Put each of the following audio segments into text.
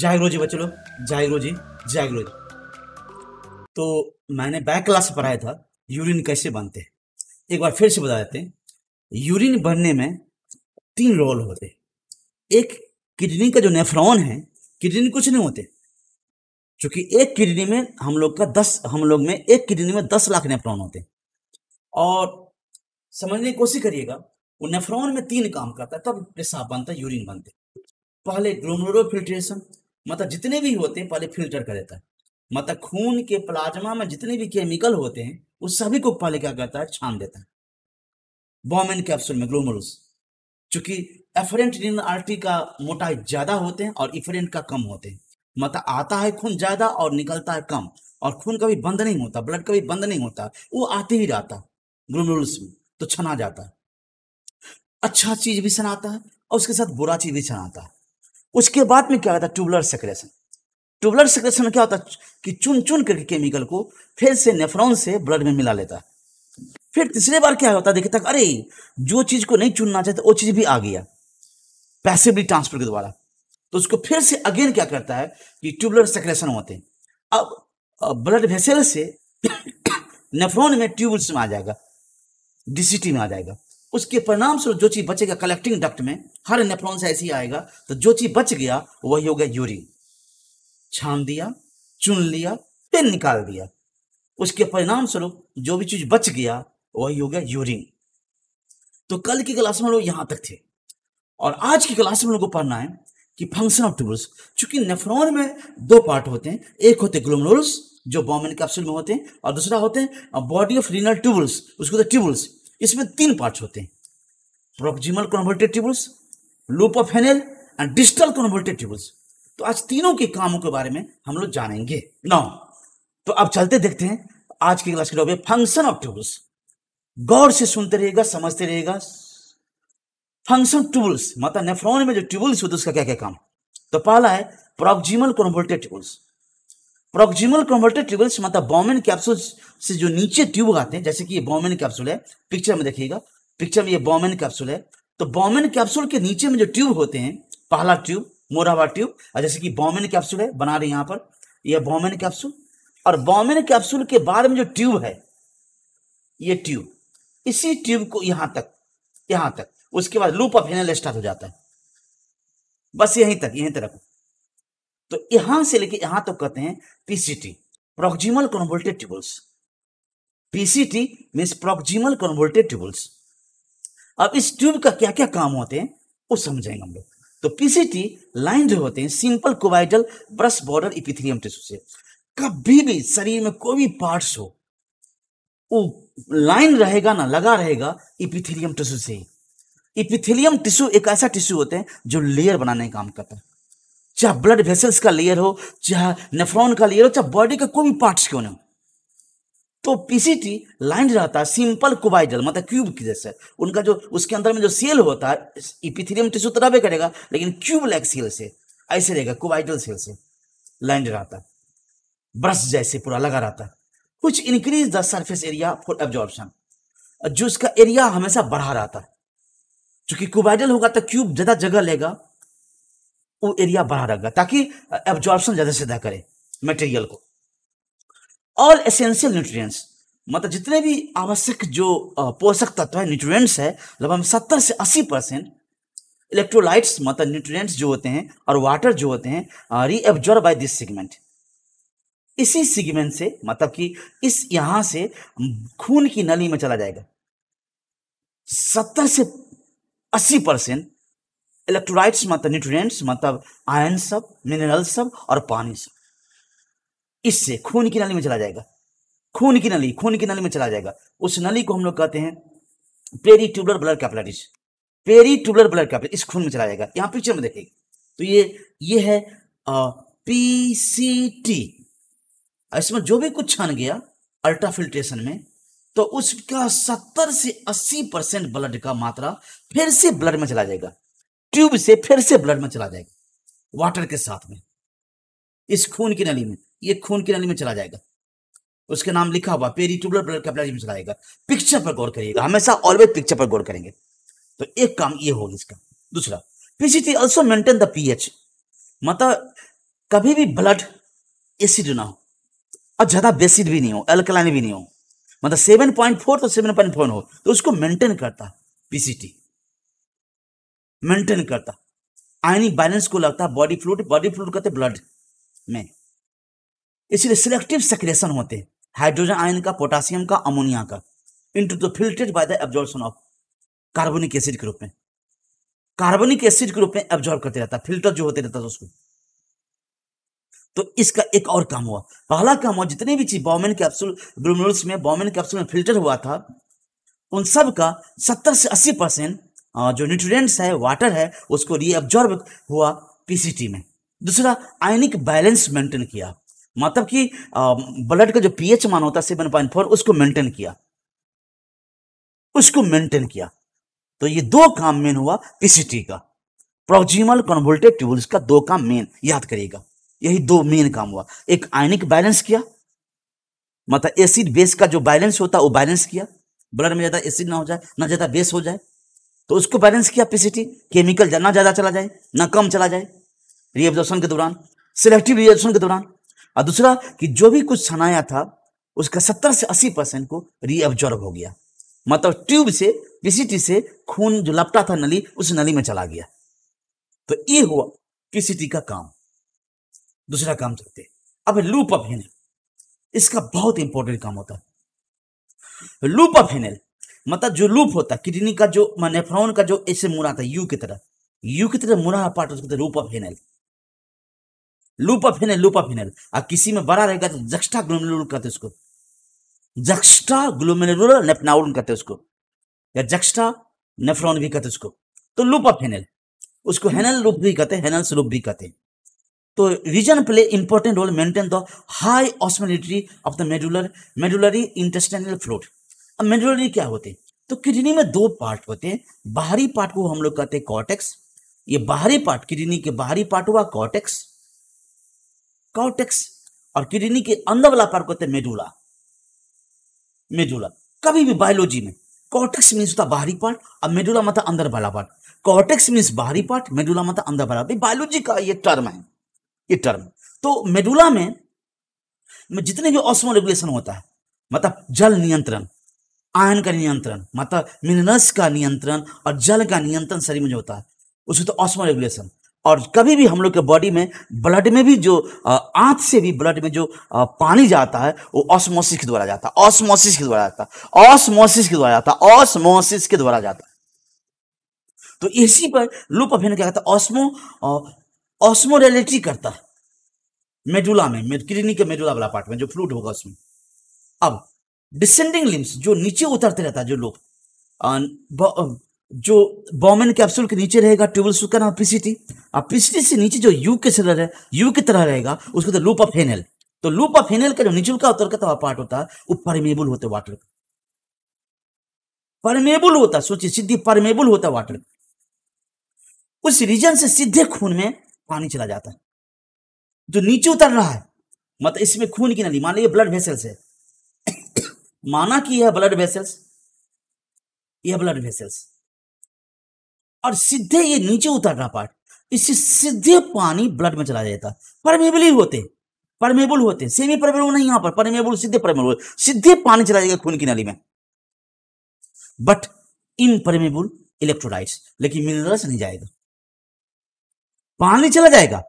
जागरो जी बच्चों लोग जागरो जी जागरो जी तो मैंने बैक क्लास पढ़ाया था यूरिन कैसे बनते हैं एक बार फिर से बता देते हैं यूरिन बनने में तीन रोल होते हैं एक किडनी का जो नेफ्रॉन है किडनी कुछ नहीं होते क्योंकि एक किडनी में हम लोग का दस हम लोग में एक किडनी में दस लाख नेफ्रॉन होते हैं और समझने की कोशिश करिएगा वो नेफ्रॉन में तीन काम करता है तब पेशाब बनता है यूरिन बनते पहले ग्लोमोलो फिल्ट्रेशन मतलब जितने भी होते हैं पहले फिल्टर कर देता है मतलब खून के प्लाज्मा में जितने भी केमिकल होते हैं उस सभी को पहले क्या करता है छान देता है बॉमेन कैप्सूल में ग्लोमरुस चूंकि एफरेंट रीनल आर्टी का मोटाई ज्यादा होते हैं और इफरेंट का कम होते हैं मतलब आता है खून ज्यादा और निकलता है कम और खून कभी बंद नहीं होता ब्लड कभी बंद नहीं होता वो आते ही रहता ग्लोमरुल्स में तो छना जाता है अच्छा चीज भी सनाता है और उसके साथ बुरा चीज भी सनाता है उसके बाद में क्या होता है ट्यूबलर सेक्रेशन ट्यूबलर सेक्रेशन में क्या होता है कि चुन चुन करके केमिकल को फिर से नेफ्रॉन से ब्लड में मिला लेता है फिर तीसरे बार क्या होता है देखिए तक अरे जो चीज़ को नहीं चुनना चाहते वो चीज़ भी आ गया पैसिवली ट्रांसफर के द्वारा तो उसको फिर से अगेन क्या करता है कि ट्यूबलर सेक्रेशन होते हैं अब ब्लड वेसल से नेफ्रॉन में ट्यूबल्स में आ जाएगा डीसीटी में आ जाएगा उसके परिणाम स्वरूप जो चीज बचेगा कलेक्टिंग डक्ट में हर नेफ्रॉन से ऐसे ही आएगा तो जो चीज बच गया वही हो गया यूरिन छान दिया चुन लिया पेन निकाल दिया उसके परिणाम स्वरूप जो भी चीज बच गया वही हो गया यूरिन तो कल की क्लास में हम लोग यहां तक थे और आज की क्लास में लोगों को पढ़ना है कि फंक्शन ऑफ ट्यूबल्स चूंकि नेफ्रॉन में दो पार्ट होते हैं एक होते ग्लोमरोल्स जो बॉमिन कैप्सूल में होते हैं और दूसरा होते हैं बॉडी ऑफ रीनल ट्यूबुल्स उसको होते ट्यूबल्स इसमें तीन पार्ट होते हैं proximal converted tubules loop of Henle and digital converted tubules तो आज तीनों के कामों के बारे में हम लोग जानेंगे नौ तो अब चलते देखते हैं आज की क्लास के टॉपिक फंक्शन ऑफ ट्यूबल्स गौर से सुनते रहेगा समझते रहेगा फंक्शन ट्यूबल्स मतलब नेफ्रॉन में जो ट्यूबल्स होते हैं उसका क्या क्या काम तो पहला है proximal converted tubules proximal convoluted tubules मतलब बॉमेन कैप्सूल से जो नीचे ट्यूब आते हैं जैसे कि ये बॉमेन कैप्सूल है पिक्चर में देखिएगा पिक्चर में ये बॉमेन कैप्सूल है तो बॉमेन कैप्सूल के नीचे में जो ट्यूब होते हैं पहला ट्यूब मोरावा ट्यूब जैसे कि बॉमेन कैप्सूल है बना रहे यहाँ पर यह बॉमेन कैप्सूल और बॉमेन कैप्सूल के बाद में जो ट्यूब है ये ट्यूब इसी ट्यूब को यहां तक यहां तक उसके बाद लूप ऑफ हेनल स्टार्ट हो जाता है बस यहीं तक यहीं तक तो यहां से लेके यहां तो कहते हैं PCT proximal converted tubules PCT means proximal converted tubules अब इस ट्यूब का क्या क्या काम होते हैं वो समझेंगे हम लोग तो पीसीटी लाइन जो होते हैं simple cuboidal brush border epithelium tissue से कभी भी शरीर में कोई भी पार्ट्स हो वो लाइन रहेगा ना लगा रहेगा इपिथिलियम टिश्यू से ही टिश्यू एक ऐसा टिश्यू होते हैं जो लेयर बनाने का काम करता है चाहे ब्लड वेसल्स का लेयर हो चाहे नेफ्रॉन का लेयर हो चाहे बॉडी के कोई भी पार्ट्स क्यों ना हो तो पीसीटी लाइन रहता है सिंपल कुबाइडल मतलब क्यूब की जैसे उनका जो उसके अंदर में जो सेल होता है इपिथीलियम टिश्यू तरह भी करेगा लेकिन क्यूब लाइक सेल से ऐसे रहेगा कुबाइडल सेल से लाइन रहता है ब्रश जैसे पूरा लगा रहता है कुछ increase the surface area for absorption जो उसका एरिया हमेशा बढ़ा रहता है चूंकि कुबाइडल होगा तो क्यूब ज़्यादा जगह लेगा वो एरिया बना रहेगा ताकि एब्जॉर्प्शन ज्यादा से ज्यादा करे मटेरियल को ऑल एसेंशियल न्यूट्रिएंट्स मतलब जितने भी आवश्यक जो पोषक तत्व है न्यूट्रिएंट्स है लगभग सत्तर से अस्सी परसेंट इलेक्ट्रोलाइट्स मतलब न्यूट्रिएंट्स जो होते हैं और वाटर जो होते हैं रीअब्जॉर्व बाय दिस सेगमेंट इसी सेगमेंट से मतलब कि इस यहां से खून की नली में चला जाएगा सत्तर से अस्सी परसेंट इलेक्ट्रोलाइट्स मतलब न्यूट्रिएंट्स मतलब आयन सब मिनरल सब और पानी सब इससे खून की नली में चला जाएगा खून की नली खून की नली में चला जाएगा उस नली को हम लोग कहते हैं peritubular blood capillaries peritubular blood capillary इस खून में चला जाएगा यहाँ पिक्चर में देखेंगे तो ये ये है पी सी टी इसमें जो भी कुछ छन गया अल्ट्राफिल्ट्रेशन में तो उसका सत्तर से अस्सी परसेंट ब्लड का मात्रा फिर से ब्लड में चला जाएगा ट्यूब से फिर से ब्लड में चला जाएगा वाटर के साथ में इस खून की नली में ये खून की नली में चला जाएगा उसका नाम लिखा हुआ पेरी ट्यूबुलर ब्लड कैपिलरी में चला जाएगा पिक्चर पर गौर करिएगा हमेशा ऑलवेज पिक्चर पर गौर करेंगे तो एक काम ये होगा इसका दूसरा PCT also maintain the pH मतलब कभी भी ब्लड एसिड ना हो और ज़्यादा बेसिड भी नहीं हो एल्कलाइन भी नहीं हो मतलब सेवन पॉइंट फोर तो सेवन पॉइंट फोर हो तो उसको मेंटेन करता है पीसीटी मेंटेन करता आयनिक बैलेंस को लगता है बॉडी फ्लूड बॉडी फ्लूड कहते ब्लड में इसलिए सिलेक्टिव सेक्रेशन होते हैं हाइड्रोजन आयन का पोटासियम का अमोनिया का into the filtered by the absorption of carbonic acid के रूप में कार्बोनिक एसिड के रूप में एब्जॉर्ब करते रहता है फिल्टर जो होते रहता है उसको तो इसका एक और काम हुआ पहला काम हुआ जितने भी चीज बॉमेन कैप्सूल ब्लूमल्स में बॉमेन कैप्सूल में फिल्टर हुआ था उन सब का सत्तर से अस्सी परसेंट जो न्यूट्रिएंट्स है वाटर है उसको रीअब्जॉर्ब हुआ पीसीटी में दूसरा आयनिक बैलेंस मेंटेन किया मतलब कि ब्लड का जो पीएच मान होता है सेवन पॉइंट फोर उसको मेंटेन किया उसको मेंटेन किया तो ये दो काम मेन हुआ पीसीटी का प्रोक्जिमल कन्वर्टेड ट्यूबल्स का दो काम मेन याद करिएगा यही दो मेन काम हुआ एक आयनिक बैलेंस किया मतलब एसिड बेस का जो बैलेंस होता है वो बैलेंस किया ब्लड में ज्यादा एसिड ना हो जाए ना ज्यादा बेस हो जाए तो उसको बैलेंस किया पीसीटी केमिकल ना ज़्यादा चला जाए ना कम चला जाए रीऑब्जॉर्प्शन के दौरान सिलेक्टिव रीऑब्जॉर्प्शन के दौरान और दूसरा कि जो भी कुछ छनाया था उसका सत्तर से अस्सी परसेंट को रीऑब्जॉर्ब हो गया मतलब ट्यूब से पीसीटी से खून जो लपटा था नली उस नली में चला गया तो ये हुआ पीसीटी का काम दूसरा काम करते अब लूप हेनल इसका बहुत इंपॉर्टेंट काम होता है लूप ऑफ हेनल मतलब जो लूप होता है किडनी का जो नेफ्रॉन का जो ऐसे मुड़ा था यू की तरह यू की तरह मुड़ा पार्ट उसके रूप of Henle loop of Henle loop of Henle और किसी में बड़ा रहेगा तो जक्स्टा ग्लोमेरुलर कहते उसको जक्स्टा ग्लोमेरुलर नेपनाउल कहते उसको या जक्स्टा नेफ्रॉन भी कहते उसको तो लूप ऑफ हेनल उसको हेनल लूप भी कहते हैं हेनल्स लूप भी कहते हैं तो region play important role maintain the high osmolality of the medullar medullary intestinal float अब मेडुलरी क्या होते हैं तो किडनी में दो पार्ट होते हैं बाहरी पार्ट को हम लोग कहते हैं कॉटेक्स ये बाहरी पार्ट किडनी के बाहरी पार्ट हुआ कॉटेक्स कॉटेक्स और किडनी के अंदर वाला पार्ट होते हैं मेडुला मेडुला कभी भी बायोलॉजी में कॉटेक्स मीन्स होता बाहरी पार्ट और मेडुला मतलब अंदर वाला पार्ट कॉटेक्स मीन्स बाहरी पार्ट मेडुला मतलब अंदर वाला पार्ट बायोलॉजी का ये टर्म है ये टर्म तो मेडुला में जितने भी ऑस्मो रेगुलेशन होता है मतलब जल नियंत्रण आयन का नियंत्रण मतलब मिनरल्स का नियंत्रण और जल का नियंत्रण शरीर में जो होता है उसे तो ऑस्मो रेगुलेशन और कभी भी हम लोग के बॉडी में ब्लड में भी जो आंत से भी ब्लड में जो पानी जाता है वो ऑस्मोसिस के द्वारा जाता है ऑस्मोसिस के द्वारा जाता है ऑस्मोसिस के द्वारा जाता है ऑस्मोसिस के द्वारा जाता है तो इसी पर लूप अभिन्न क्या करता है ऑस्मो ऑस्मोरेलिटी करता है मेडुला में किडनी के मेडुला वाला पार्ट में जो फ्लूड होगा उसमें अब डिसेंडिंग लिम्स जो नीचे उतरते रहता है जो लोग uh, जो बॉमेन कैप्सूल के नीचे रहेगा ट्यूबल सूट का नाम पीसीटी और पीसीटी से नीचे जो यू के सिलर है यू की तरह रहेगा उसको तो लूप ऑफ हेनल तो लूप ऑफ हेनल का जो का उतर का पार्ट होता है वो परमेबल होते वाटर का परमेबल होता सोचिए सीधे परमेबल होता वाटर उस रीजन से सीधे खून में पानी चला जाता है जो नीचे उतर रहा है मतलब इसमें खून की नली मान लीजिए ब्लड वेसल्स है माना कि यह ब्लड वेसल्स यह ब्लड वेसल्स और सीधे ये नीचे उतर रहा पार्ट इससे सीधे पानी ब्लड में चला जाता परमेबल ही होते परमेबल होते सेमी परमेबल नहीं यहां पर परमेबल सीधे परमेबल सीधे पानी चला जाएगा खून की नली में बट इन परमेबल इलेक्ट्रोलाइट्स लेकिन मिनरल्स नहीं जाएगा पानी चला जाएगा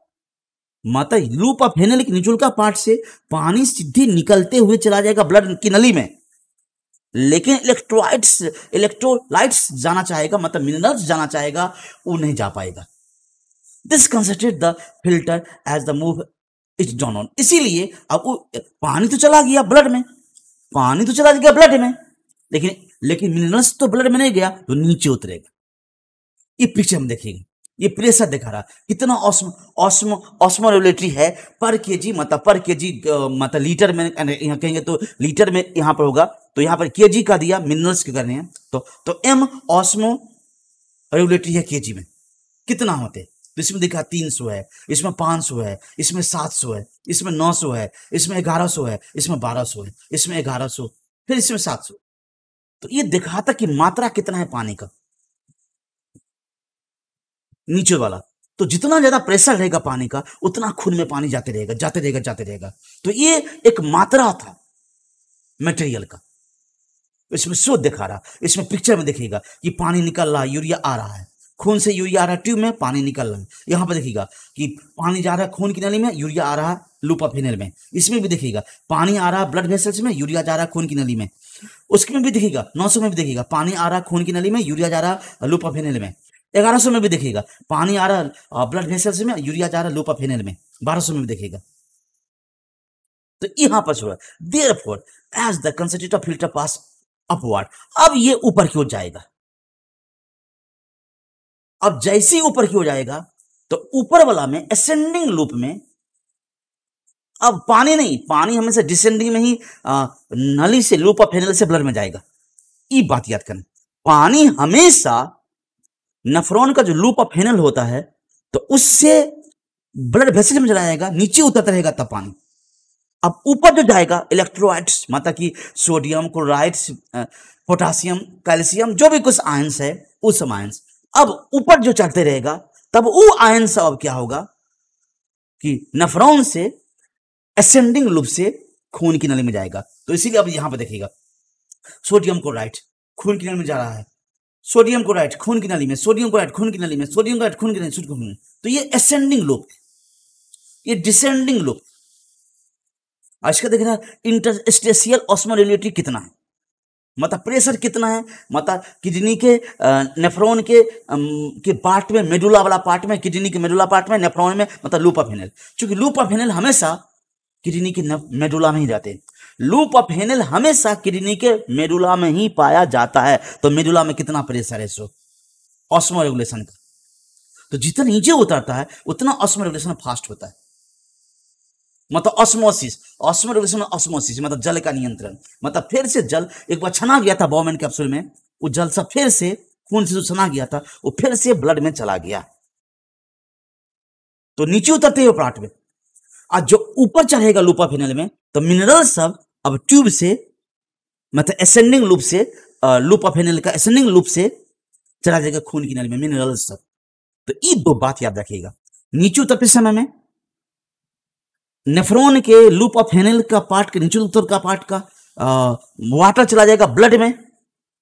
माता लूप ऑफ हेनलिक निचुल का पार्ट से पानी सीधे निकलते हुए चला जाएगा ब्लड की नली में लेकिन इलेक्ट्रोलाइट्स इलेक्ट्रोलाइट्स जाना चाहेगा मतलब मिनरल्स जाना चाहेगा वो नहीं जा पाएगा this consider the filter as the move is down on इसीलिए अब वो पानी तो चला गया ब्लड में पानी तो चला गया ब्लड में लेकिन लेकिन मिनरल्स तो ब्लड में नहीं गया तो नीचे उतरेगा ये पीछे हम देखेंगे ये प्रेशर दिखा रहा कितना ऑस्म ऑस्म ऑस्मोरेगुलेटरी है पर के जी मतलब पर के जी मतलब लीटर में कहेंगे तो लीटर में यहां पर होगा तो यहां पर के जी का दिया मिनरल्स के करने हैं तो तो एम ऑस्मो रेगुलेटरी है के जी में कितना होते तो इसमें देखा तीन सौ है इसमें पांच सौ है इसमें सात सौ है इसमें नौ सौ है इसमें ग्यारह सौ है इसमें बारह सौ है इसमें ग्यारह सौ फिर इसमें सात सौ तो ये दिखाता कि मात्रा कितना है पानी का नीचे वाला तो जितना ज्यादा प्रेशर रहेगा पानी का उतना खून में पानी जाते रहेगा जाते रहेगा जाते रहेगा तो ये एक मात्रा था मटेरियल का इसमें स्रोत दिखा रहा इसमें पिक्चर में देखिएगा कि पानी निकल रहा है यूरिया आ रहा है खून से यूरिया आ रहा है ट्यूब में पानी निकल रहा है यहाँ पर देखिएगा कि पानी जा रहा है खून की नली में यूरिया आ रहा है लूपा फिनेल में इसमें भी देखिएगा पानी आ रहा है ब्लड वेसल्स में यूरिया जा रहा है खून की नली में उसमें भी देखिएगा नौ सौ में भी देखिएगा पानी आ रहा है खून की नली में यूरिया जा रहा है लूपा फिनेल में ग्यारह सौ में भी देखिएगा पानी आ रहा ब्लड वेसल्स में यूरिया जा रहा है लूपा फिनेल में बारह सौ में भी देखिएगा तो यहां पर छोड़ा therefore as the concentrate of filter pass upward अब ये ऊपर क्यों जाएगा अब जैसे ही ऊपर क्यों जाएगा तो ऊपर वाला में असेंडिंग लूप में अब पानी नहीं पानी हमेशा डिसेंडिंग में ही आ, नली से लूप ऑफ फेनल से ब्लड में जाएगा ये बात याद करना पानी हमेशा नफरोन का जो लूप ऑफ फेनल होता है तो उससे ब्लड वेसल में चला जाएगा नीचे उतरता रहेगा तब पानी अब ऊपर जो जाएगा इलेक्ट्रोलाइट्स मतलब कि सोडियम क्लोराइड्स पोटासियम कैल्शियम जो भी कुछ आयंस है वो सब आयंस अब ऊपर जो चढ़ते रहेगा तब वो आयंस अब क्या होगा कि नफरॉन से एसेंडिंग लूप से खून की नली में जाएगा तो इसीलिए अब यहां पर देखिएगा सोडियम क्लोराइड खून की नली में जा रहा है सोडियम क्लोराइड खून की नली में सोडियम क्लोराइड खून की नली में सोडियम क्लोराइड खून की नली में तो ये असेंडिंग लूप ये डिसेंडिंग लूप और इसका देखना रहा है इंटरस्टेशियल ऑस्मोरेलिटी कितना है मतलब प्रेशर कितना है मतलब किडनी के नेफ्रोन के के पार्ट में मेडुला वाला पार्ट में किडनी के मेडुला पार्ट में नेफ्रोन में मतलब लूप ऑफ लूप क्योंकि हेनल हमेशा किडनी के मेडुला में ही जाते हैं लूप ऑफ हेनल हमेशा किडनी के मेडुला में ही पाया जाता है तो मेडुला में कितना प्रेशर है सो ऑस्मो रेगुलेशन का तो जितना नीचे उतरता है उतना ऑस्मो रेगुलेशन फास्ट होता है मतलब ऑस्मोसिस ऑस्मोरिलेशन ऑस्मोसिस मतलब जल का नियंत्रण मतलब फिर से जल एक बार छना गया था बॉमेन कैप्सूल में वो जल सब फिर से खून से जो छना गया था वो फिर से ब्लड में चला गया तो नीचे उतरते हुए प्राट में और जो ऊपर चढ़ेगा लूपा फिनल में तो मिनरल सब अब ट्यूब से मतलब एसेंडिंग लूप से लूप ऑफ एनल का एसेंडिंग लूप से चला जाएगा खून की नल में मिनरल सब तो ये दो बात याद रखिएगा नीचे उतरते समय में नेफ्रोन के लूप ऑफ हेनल का पार्ट का निचले उत्तर का पार्ट का आ, वाटर चला जाएगा ब्लड में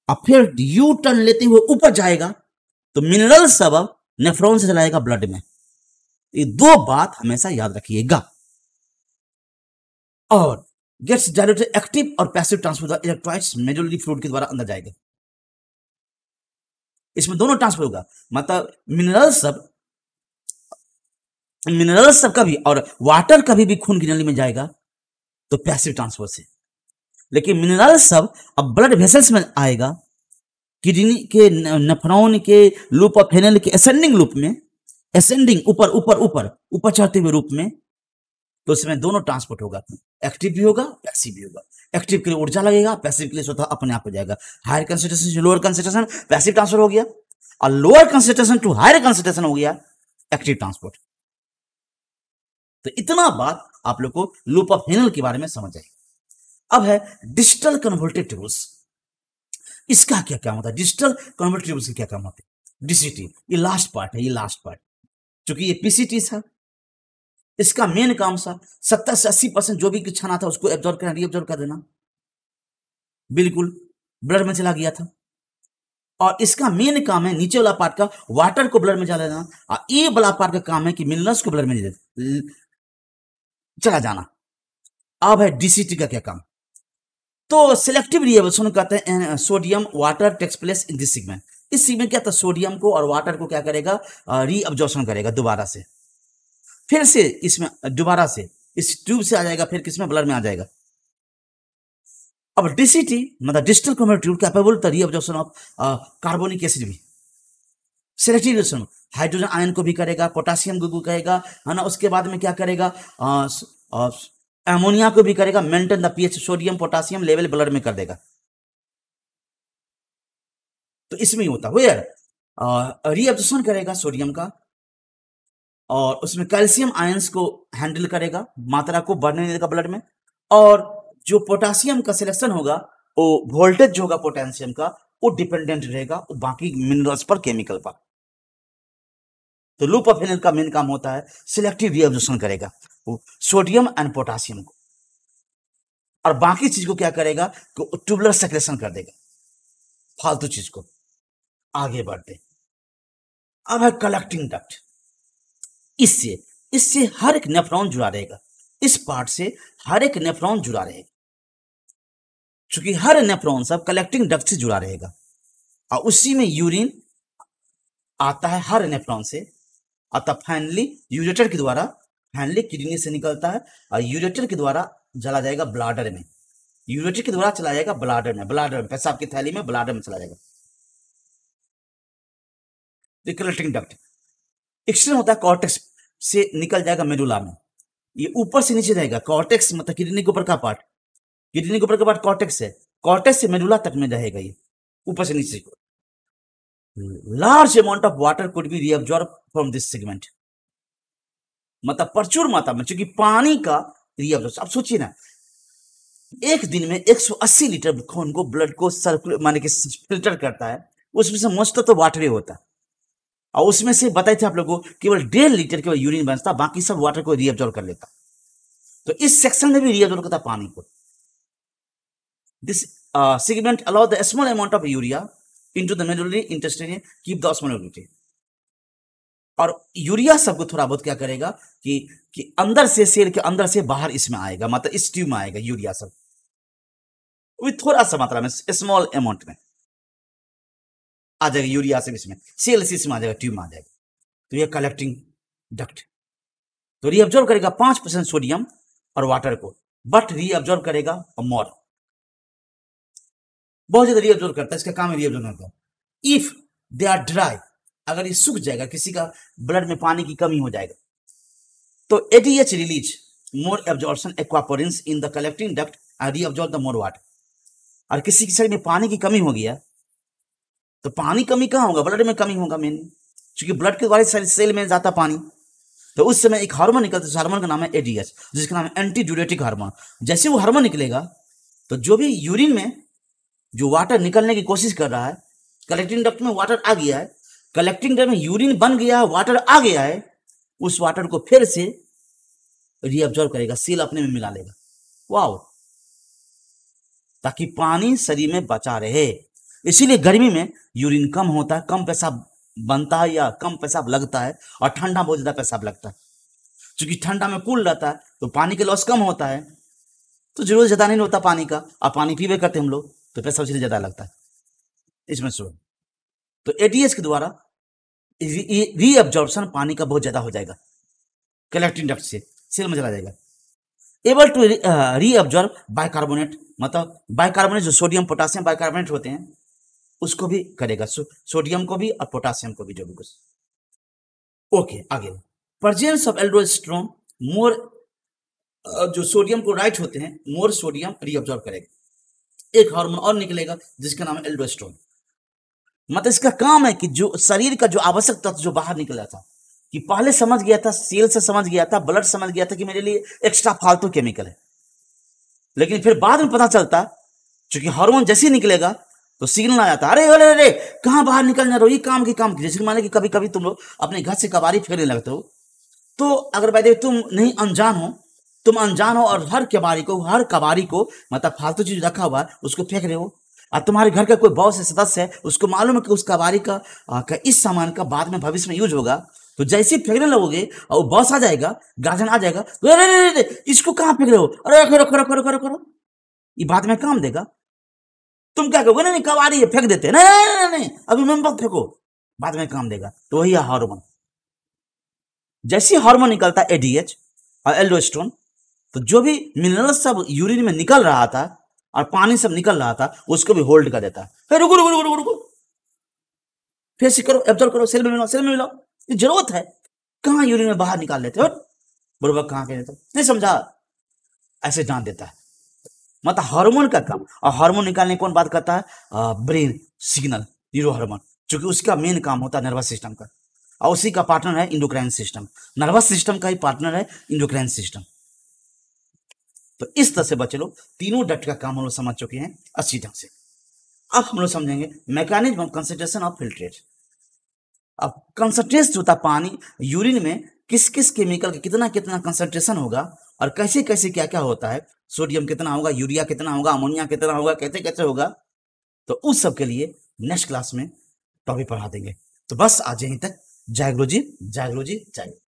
और फिर यू टर्न लेते हुए ऊपर जाएगा तो मिनरल सब नेफ्रॉन से चला जाएगा ब्लड में ये दो बात हमेशा याद रखिएगा और गेट्स डायरेक्ट एक्टिव और passive transfer electrolytes majority fluid के द्वारा अंदर जाएगा इसमें दोनों ट्रांसफर होगा मतलब मिनरल सब मिनरल्स का भी और वाटर कभी भी खून की नली में जाएगा तो पैसिव ट्रांसफर से लेकिन मिनरल सब अब ब्लड वेसल्स में आएगा किडनी के नफरोन के लूप ऑफ फेनल के असेंडिंग लूप में असेंडिंग ऊपर ऊपर ऊपर ऊपर चढ़ते हुए रूप में तो इसमें दोनों ट्रांसपोर्ट होगा एक्टिव भी होगा पैसिव भी होगा एक्टिव के लिए ऊर्जा लगेगा पैसिव के लिए स्वतः अपने आप हो जाएगा हायर कंसेंट्रेशन से लोअर कंसेंट्रेशन पैसिव ट्रांसफर हो गया और lower concentration to higher concentration हो गया एक्टिव ट्रांसपोर्ट तो इतना बात आप लोग को लूप ऑफ हेनल के बारे में समझ आएगी अब है डिजिटल कन्वर्टेड ट्यूब्स इसका क्या काम होता है डिजिटल कन्वर्टेड ट्यूब्स के क्या काम होते हैं डीसीटी ये लास्ट पार्ट है ये लास्ट पार्ट क्योंकि ये पीसीटी था इसका मेन काम था सत्तर से अस्सी परसेंट जो भी छाना था उसको एब्जॉर्व करना रीअब्जॉर्व कर देना बिल्कुल ब्लड में चला गया था और इसका मेन काम है नीचे वाला पार्ट का वाटर को ब्लड में जा देना और ये वाला पार्ट का काम है कि मिनरल्स को ब्लड में चला जाना अब है डीसीटी का क्या काम तो सिलेक्टिव रिएबल्सन कहते हैं sodium water takes place in this segment इस सीगमेंट क्या था सोडियम को और वाटर को क्या करेगा रीअब्जॉर्शन करेगा दोबारा से फिर से इसमें दोबारा से इस ट्यूब से आ जाएगा फिर किसमें ब्लड में आ जाएगा अब डीसीटी मतलब डिजिटल कैपेबल था ऑफ कार्बोनिक एसिड भी सिलेक्टिव रिएक्शन हाइड्रोजन आयन को भी करेगा पोटासियम को भी करेगा है ना उसके बाद में क्या करेगा एमोनिया को भी करेगा maintain the pH sodium potassium level blood में कर देगा तो इसमें ही होता वेयर रीएब्जॉर्प्शन करेगा सोडियम का और उसमें कैल्शियम आयन्स को हैंडल करेगा मात्रा को बढ़ने देगा ब्लड में और जो पोटासियम का सिलेक्शन होगा वो वोल्टेज जो होगा पोटेशियम का वो डिपेंडेंट रहेगा बाकी मिनरल्स पर केमिकल पर तो लूप ऑफ एनल का मेन काम होता है सिलेक्टिव रीऑब्जॉर्प्शन करेगा वो सोडियम एंड पोटासियम को और बाकी चीज को क्या करेगा कि ट्यूबलर सेक्रेशन कर देगा फालतू चीज को आगे बढ़ते अब है कलेक्टिंग डक्ट इससे इससे हर एक नेफ्रॉन जुड़ा रहेगा इस पार्ट से हर एक नेफ्रॉन जुड़ा रहेगा क्योंकि हर नेफ्रॉन सब कलेक्टिंग डक्ट से जुड़ा रहेगा और उसी में यूरिन आता है हर नेफ्रॉन से अतः फाइनली यूरेटर के द्वारा फाइनली किडनी से निकलता है और यूरेटर के द्वारा चला जाएगा ब्लाडर में यूरेटर के द्वारा चला जाएगा ब्लाडर में ब्लाडर में पेशाब की थैली में ब्लाडर में चला जाएगा रिकलेटिंग डक्ट एक्सट्रीम होता है कॉर्टेक्स से निकल जाएगा मेडुला में ये ऊपर से नीचे रहेगा कॉर्टेक्स मतलब किडनी के ऊपर का पार्ट किडनी के ऊपर का पार्ट कॉर्टेक्स है कॉर्टेक्स से मेडुला तक में रहेगा ये ऊपर से नीचे को large amount of water could be reabsorbed from this segment मतलब प्रचुर मात्रा में चूंकि पानी का रिएब्जॉर्ब आप सोचिए ना एक दिन में 180 लीटर खून को ब्लड को सर्कुल माने कि फिल्टर करता है उसमें से मोस्ट तो वाटर ही होता और उसमें से बताए थे आप लोगों को केवल डेढ़ लीटर केवल यूरिन बनता बाकी सब वाटर को रिएब्जॉर्व कर लेता तो इस सेक्शन में भी रिएब्जॉर्व करता पानी को this segment allow the small amount of urea into the majority intestinary keep this osmolality और यूरिया सबको थोड़ा बहुत क्या करेगा कि कि अंदर से सेल के अंदर से बाहर इसमें आएगा मतलब इस ट्यूब में आएगा यूरिया सब वो थोड़ा सा मात्रा में स्मॉल अमाउंट में आ जाएगा यूरिया सब इसमें सेल से इसमें आ जाएगा ट्यूब में आ जाएगा तो ये कलेक्टिंग डक्ट तो रीअब्जॉर्व करेगा पांच परसेंट सोडियम और वाटर को बट रीअब्जॉर्व करेगा और मोर बहुत ज्यादा रीअब्जॉर्व करता है इसका काम रीअब्जॉर्व करता है इफ दे आर ड्राई अगर ये सूख जाएगा किसी का ब्लड में पानी की कमी हो जाएगा तो ADH release more absorption aquaporins in the collecting duct and reabsorb the more water और किसी के शरीर में पानी की कमी हो गया तो पानी कमी कहाँ होगा ब्लड में कमी होगा मेन क्योंकि ब्लड के द्वारा सेल में जाता पानी तो उस समय एक हार्मोन निकलता है हार्मोन का नाम है एडीएच जिसका नाम है एंटी ड्यूरेटिक हार्मोन जैसे वो हार्मोन निकलेगा तो जो भी यूरिन में जो वाटर निकलने की कोशिश कर रहा है कलेक्टिंग डक्ट में वाटर आ गया है कलेक्टिंग डक्ट में यूरिन बन गया है वाटर आ गया है उस वाटर को फिर से रीअब्जॉर्व करेगा सील अपने में मिला लेगा वाओ ताकि पानी शरीर में बचा रहे इसीलिए गर्मी में यूरिन कम होता है कम पैसा बनता है या कम पैसा लगता है और ठंडा बहुत ज्यादा पैसा लगता है क्योंकि ठंडा में कूल रहता है तो पानी के लॉस कम होता है तो जरूरत ज्यादा नहीं होता पानी का और पानी पीवे करते हम लोग तो पैसा उसी ज्यादा लगता है इसमें सुनो तो एटीएस के द्वारा रीअब्जॉर्बन पानी का बहुत ज्यादा हो जाएगा कलेक्टिंग डक्ट से सेल में चला जाएगा एबल टू रीअब्जॉर्ब बाइकार्बोनेट मतलब बाइकार्बोनेट जो सोडियम पोटासियम कार्बोनेट होते हैं उसको भी करेगा सो, सोडियम को भी और पोटासियम को भी जो भी कुछ ओके आगे प्रजेंस ऑफ एल्ड्रोस्ट्रोम मोर जो सोडियम क्लोराइड होते हैं मोर सोडियम रीअब्जॉर्ब करेगा एक हार्मोन और निकलेगा जिसका नाम है एल्डोस्ट्रोन मतलब इसका काम है कि जो शरीर का जो आवश्यक तत्व जो बाहर निकला था कि पहले समझ गया था सेल से समझ गया था ब्लड समझ गया था कि मेरे लिए एक्स्ट्रा फालतू केमिकल है लेकिन फिर बाद में पता चलता चूंकि हार्मोन जैसे ही निकलेगा तो सिग्नल आ जाता अरे अरे अरे कहाँ बाहर निकलना रहो ये काम की काम की जैसे माने कि कभी कभी तुम लोग अपने घर से कबारी फेरने लगते हो तो अगर भाई तुम नहीं अनजान हो तुम अनजान हो और हर कबारी को हर कबारी को मतलब फालतू चीज रखा हुआ है उसको फेंक रहे हो और तुम्हारे घर का कोई बॉस है सदस्य है उसको मालूम है कि उस कबारी का, का इस सामान का बाद में भविष्य में यूज होगा तो जैसे फेंकने लगोगे और बॉस आ जाएगा गार्जन आ जाएगा तो रे रे, इसको कहाँ फेंक रहे हो अरे रखो रखो रखो रखो रखो ये बाद में काम देगा तुम क्या कहोगे नहीं कबाड़ी है फेंक देते नहीं नहीं नहीं अभी मैं फेंको बाद में काम देगा तो वही है हार्मोन जैसे हार्मोन निकलता है एडीएच और एल्डोस्टोन तो जो भी मिनरल सब यूरिन में निकल रहा था और पानी सब निकल रहा था उसको भी होल्ड कर देता है रुको रुको रुको रुको फिर से करो एब्जॉर्व करो सेल में मिलाओ सेल में मिलाओ ये जरूरत है कहाँ यूरिन में बाहर निकाल लेते हो बुरबक कहाँ के लेते नहीं समझा ऐसे जान देता है मतलब हार्मोन का काम और हार्मोन निकालने कौन बात करता है ब्रेन सिग्नल न्यूरो हार्मोन चूंकि उसका मेन काम होता है नर्वस सिस्टम का और उसी का पार्टनर है इंडोक्राइन सिस्टम नर्वस सिस्टम का ही पार्टनर है इंडोक्राइन सिस्टम तो इस तरह से बच लो तीनों डट का काम हम लोग समझ चुके हैं अच्छी ढंग से अब हम लोग समझेंगे mechanism of concentration of filtrate अब कंसनट्रेट जो था पानी यूरिन में किस किस केमिकल का कितना कितना कंसंट्रेशन होगा और कैसे कैसे क्या क्या होता है सोडियम कितना होगा यूरिया कितना होगा अमोनिया कितना होगा कैसे कैसे होगा तो उस सब के लिए नेक्स्ट क्लास में टॉपिक पढ़ा देंगे तो बस आज यहीं तक जायग्रोजी जायग्रोजी जायग्रो